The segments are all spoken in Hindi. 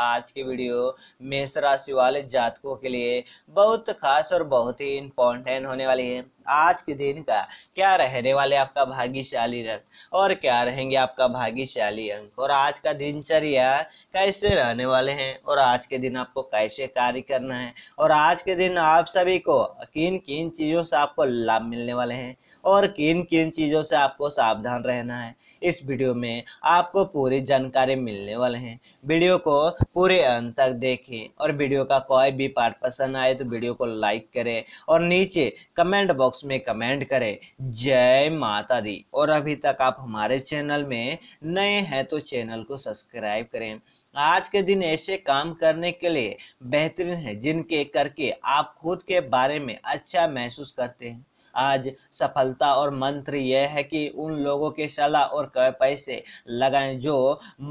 आज की वीडियो मेष राशि वाले जातकों के लिए बहुत खास और बहुत ही इम्पोर्टेंट होने वाली है आज के दिन का क्या रहने वाले आपका भाग्यशाली रंग और क्या रहेंगे आपका भाग्यशाली अंक और आज का दिनचर्या कैसे रहने वाले हैं और आज के दिन आपको कैसे कार्य करना है और आज के दिन आप सभी को किन किन चीज़ों से आपको लाभ मिलने वाले हैं और किन किन चीज़ों से आपको सावधान रहना है इस वीडियो में आपको पूरी जानकारी मिलने वाले हैं वीडियो को पूरे अंत तक देखें और वीडियो का कोई भी पार्ट पसंद आए तो वीडियो को लाइक करें और नीचे कमेंट बॉक्स में कमेंट करें जय माता दी और अभी तक आप हमारे चैनल में नए हैं तो चैनल को सब्सक्राइब करें आज के दिन ऐसे काम करने के लिए बेहतरीन है जिनके करके आप खुद के बारे में अच्छा महसूस करते हैं आज सफलता और मंत्र यह है कि उन लोगों के सलाह और पैसे लगाएं जो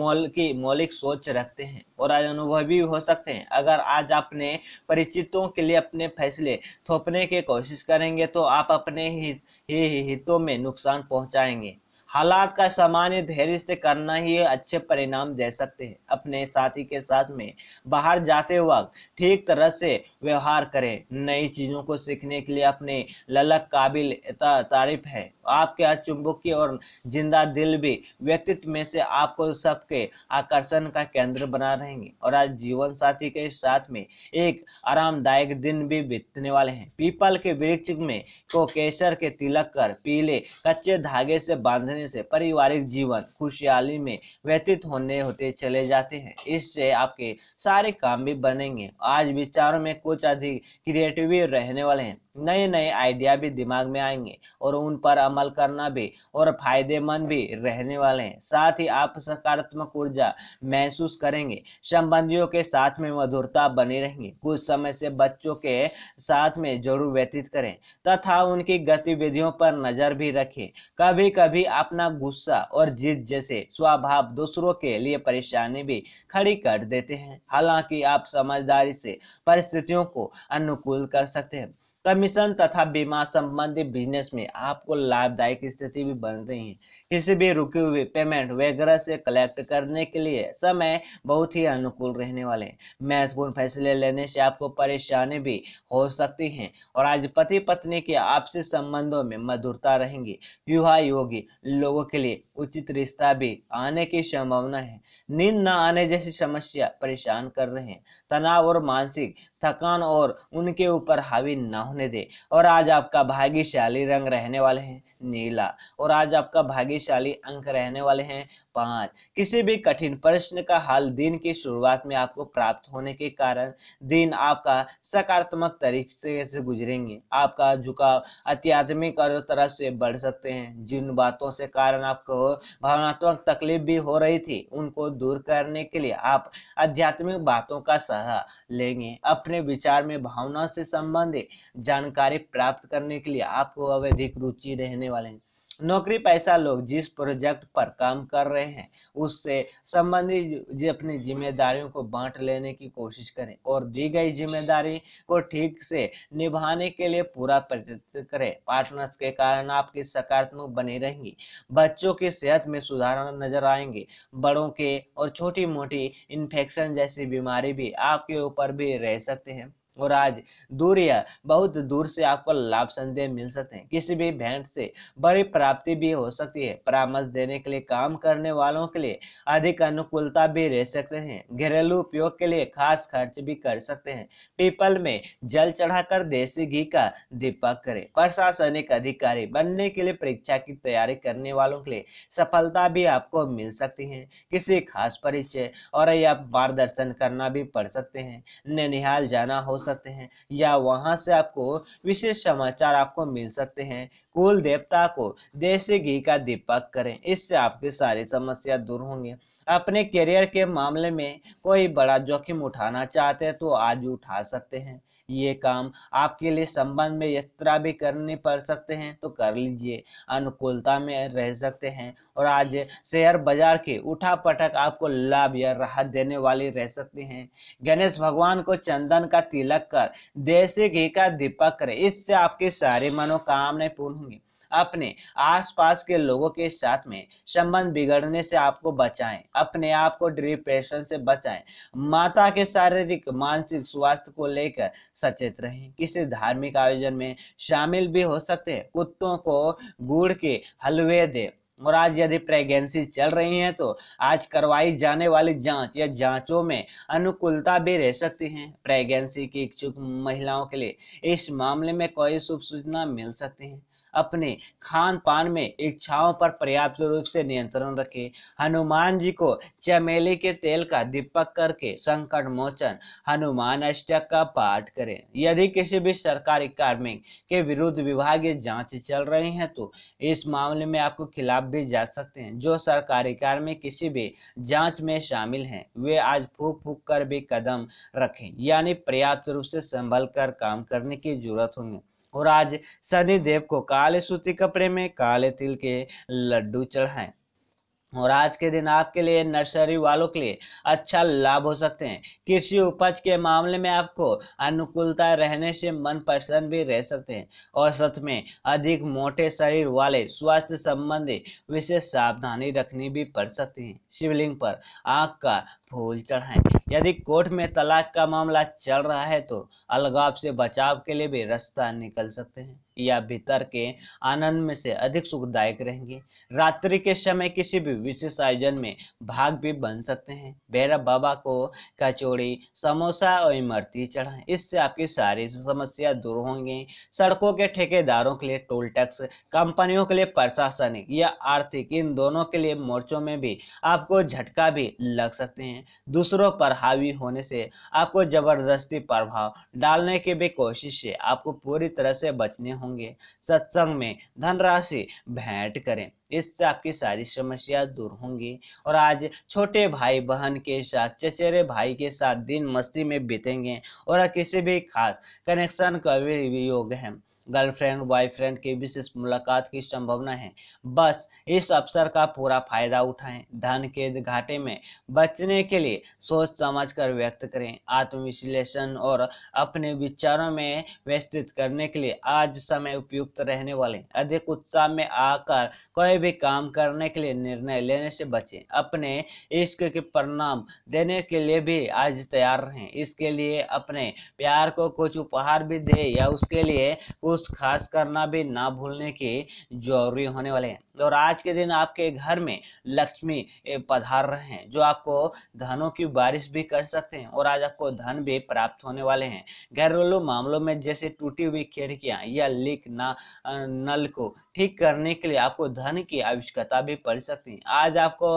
मोल की मौलिक सोच रखते हैं और आज अनुभव भी हो सकते हैं अगर आज अपने परिचितों के लिए अपने फैसले थोपने की कोशिश करेंगे तो आप अपने ही हितों में नुकसान पहुंचाएंगे हालात का सामान्य धैर्य से करना ही अच्छे परिणाम दे सकते हैं अपने साथी के साथ में बाहर जाते वक्त ठीक तरह से व्यवहार करें नई चीज़ों को सीखने के लिए अपने ललक काबिल तारीफ है आपके चुंबकीय और जिंदा दिल भी व्यक्तित्व में से आपको सबके आकर्षण का केंद्र बना रहेंगे और आज जीवन साथी के साथ में एक आरामदायक दिन भी बीतने वाले हैं पीपल के वृक्ष में को केसर के तिलक कर पीले कच्चे धागे से बांधने होने से पारिवारिक जीवन खुशहाली में व्यतीत होने होते चले जाते हैं इससे आपके सारे काम भी बनेंगे आज विचारों में कुछ अधिक क्रिएटिव रहने वाले हैं नए नए आइडिया भी दिमाग में आएंगे और उन पर अमल करना भी और फायदेमंद भी रहने वाले हैं साथ ही आप सकारात्मक ऊर्जा महसूस करेंगे संबंधियों के साथ में मधुरता बनी रहेंगे कुछ समय से बच्चों के साथ में जरूर व्यतीत करें तथा उनकी गतिविधियों पर नजर भी रखें कभी कभी अपना गुस्सा और जिद जैसे स्वभाव दूसरों के लिए परेशानी भी खड़ी कर देते हैं हालांकि आप समझदारी से परिस्थितियों को अनुकूल कर सकते हैं कमीशन तथा बीमा संबंधी बिजनेस में आपको लाभदायक स्थिति भी बन रही है किसी भी रुके हुए पेमेंट वगैरह से कलेक्ट करने के लिए समय बहुत ही अनुकूल रहने वाले हैं महत्वपूर्ण फैसले लेने से आपको परेशानी भी हो सकती है और आज पति पत्नी के आपसी संबंधों में मधुरता रहेंगी युवा योगी लोगों के लिए उचित रिश्ता भी आने की संभावना है नींद न आने जैसी समस्या परेशान कर रहे हैं तनाव और मानसिक थकान और उनके ऊपर हावी न होने दें और आज आपका भाग्यशाली रंग रहने वाले हैं नीला और आज आपका भाग्यशाली अंक रहने वाले हैं पांच किसी भी कठिन प्रश्न का हल दिन की शुरुआत में आपको प्राप्त होने के कारण दिन आपका सकारात्मक तरीके से गुजरेंगे आपका झुकाव अत्याधुनिक और तरह से बढ़ सकते हैं जिन बातों से कारण आपको भावनात्मक तकलीफ भी हो रही थी उनको दूर करने के लिए आप आध्यात्मिक बातों का सहारा लेंगे अपने विचार में भावना से संबंधित जानकारी प्राप्त करने के लिए आपको अवैधिक रुचि रहने वाले हैं नौकरी पैसा लोग जिस प्रोजेक्ट पर काम कर रहे हैं उससे संबंधित अपनी जिम्मेदारियों को बांट लेने की कोशिश करें और दी गई जिम्मेदारी को ठीक से निभाने के लिए पूरा प्रयत्न करें पार्टनर्स के कारण आपकी सकारात्मक बनी रहेंगी बच्चों की सेहत में सुधार नजर आएंगे बड़ों के और छोटी मोटी इन्फेक्शन जैसी बीमारी भी आपके ऊपर भी रह सकते हैं और आज दूर या बहुत दूर से आपको लाभ संदेह मिल सकते हैं किसी भी भेंट से बड़ी प्राप्ति भी हो सकती है परामर्श देने के लिए काम करने वालों के लिए अधिक अनुकूलता भी रह सकते हैं घरेलू उपयोग के लिए खास खर्च भी कर सकते हैं पीपल में जल चढ़ाकर देसी घी का दीपक करें प्रशासनिक अधिकारी बनने के लिए परीक्षा की तैयारी करने वालों के लिए सफलता भी आपको मिल सकती है किसी खास परिचय और या मार्गदर्शन करना भी पड़ सकते हैं ननिहाल जाना हो सकते हैं या वहां से आपको विशेष समाचार आपको मिल सकते हैं कुल देवता को देसी घी का दीपक करें इससे आपकी सारी समस्या दूर होंगी अपने करियर के मामले में कोई बड़ा जोखिम उठाना चाहते हैं तो आज उठा सकते हैं ये काम आपके लिए संबंध में यात्रा भी करनी पड़ सकते हैं तो कर लीजिए अनुकूलता में रह सकते हैं और आज शेयर बाजार के उठा पटक आपको लाभ या राहत देने वाली रह सकती हैं गणेश भगवान को चंदन का तिलक कर देसी घी का दीपक करें इससे आपकी सारी मनोकामनाएं पूर्ण होंगी अपने आसपास के लोगों के साथ में संबंध बिगड़ने से आपको बचाएं अपने आप को डिप्रेशन से बचाएं माता के शारीरिक मानसिक स्वास्थ्य को लेकर सचेत रहें किसी धार्मिक आयोजन में शामिल भी हो सकते हैं कुत्तों को गुड़ के हलवे दें और आज यदि प्रेगनेंसी चल रही है तो आज करवाई जाने वाली जांच या जांचों में अनुकूलता भी रह सकती है प्रेगनेंसी की इच्छुक महिलाओं के लिए इस मामले में कोई शुभ सूचना मिल सकती है अपने खान पान में इच्छाओं पर पर्याप्त रूप से नियंत्रण रखें हनुमान जी को चमेली के तेल का दीपक करके संकट मोचन हनुमान अष्टक का पाठ करें यदि किसी भी सरकारी कार्मिक के विरुद्ध विभागीय जांच चल रही है तो इस मामले में आपको खिलाफ भी जा सकते हैं जो सरकारी कार्मिक किसी भी जांच में शामिल हैं वे आज फूक फूक कर भी कदम रखें यानी पर्याप्त रूप से संभल कर काम करने की जरूरत होगी और आज शनि देव को काले सूती कपड़े में काले तिल के लड्डू चढ़ाएं और आज के दिन आपके लिए नर्सरी वालों के लिए अच्छा लाभ हो सकते हैं कृषि उपज के मामले में आपको अनुकूलता रहने से मन प्रसन्न भी रह सकते हैं और सच में अधिक मोटे शरीर वाले स्वास्थ्य संबंधी विशेष सावधानी रखनी भी पड़ सकती है शिवलिंग पर आँख का भूलचढ़ चढ़ाएं यदि कोर्ट में तलाक का मामला चल रहा है तो अलगाव से बचाव के लिए भी रास्ता निकल सकते हैं या भीतर के आनंद में से अधिक सुखदायक रहेंगे रात्रि के समय किसी भी विशेष आयोजन में भाग भी बन सकते हैं भैरव बाबा को कचौड़ी समोसा और इमरती चढ़ाएं इससे आपकी सारी समस्या दूर होंगी सड़कों के ठेकेदारों के लिए टोल टैक्स कंपनियों के लिए प्रशासनिक या आर्थिक इन दोनों के लिए मोर्चों में भी आपको झटका भी लग सकते हैं दूसरों पर हावी होने से आपको जबरदस्ती प्रभाव डालने की भी कोशिश से आपको पूरी तरह से बचने होंगे सत्संग में धनराशि भेंट करें इससे आपकी सारी समस्या दूर होंगी और आज छोटे भाई बहन के साथ चचेरे भाई के साथ दिन मस्ती में बीतेंगे और किसी भी खास कनेक्शन का भी योग है गर्लफ्रेंड बॉयफ्रेंड के बीच इस मुलाकात की संभावना है बस इस अवसर का पूरा फायदा उठाएं धन के घाटे में बचने के लिए सोच समझ कर व्यक्त करें आत्मविश्लेषण और अपने विचारों में व्यस्त करने के लिए आज समय उपयुक्त रहने वाले अधिक उत्साह में आकर कोई भी काम करने के लिए निर्णय लेने से बचें अपने इश्क के परिणाम देने के लिए भी आज तैयार रहें इसके लिए अपने प्यार को कुछ उपहार भी दे या उसके लिए कुछ कुछ खास करना भी ना भूलने के जरूरी होने वाले हैं तो और आज के दिन आपके घर में लक्ष्मी पधार रहे हैं जो आपको धनों की बारिश भी कर सकते हैं और आज आपको धन भी प्राप्त होने वाले हैं घरेलू मामलों में जैसे टूटी हुई खिड़कियां या लीक ना नल को ठीक करने के लिए आपको धन की आवश्यकता भी पड़ सकती है आज आपको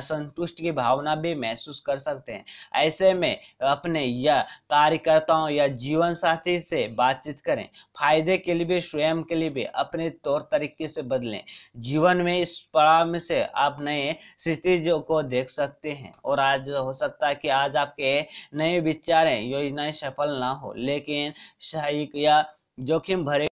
असंतुष्ट की भावना भी महसूस कर सकते हैं ऐसे में अपने या कार्यकर्ताओं या जीवन साथी से बातचीत करें फायदे के लिए भी स्वयं के लिए भी अपने तौर तरीके से बदलें जीवन में इस पड़ाव में से आप नए स्थिति को देख सकते हैं और आज हो सकता है कि आज आपके नए विचारें योजनाएं सफल ना हो लेकिन सहायक या जोखिम भरे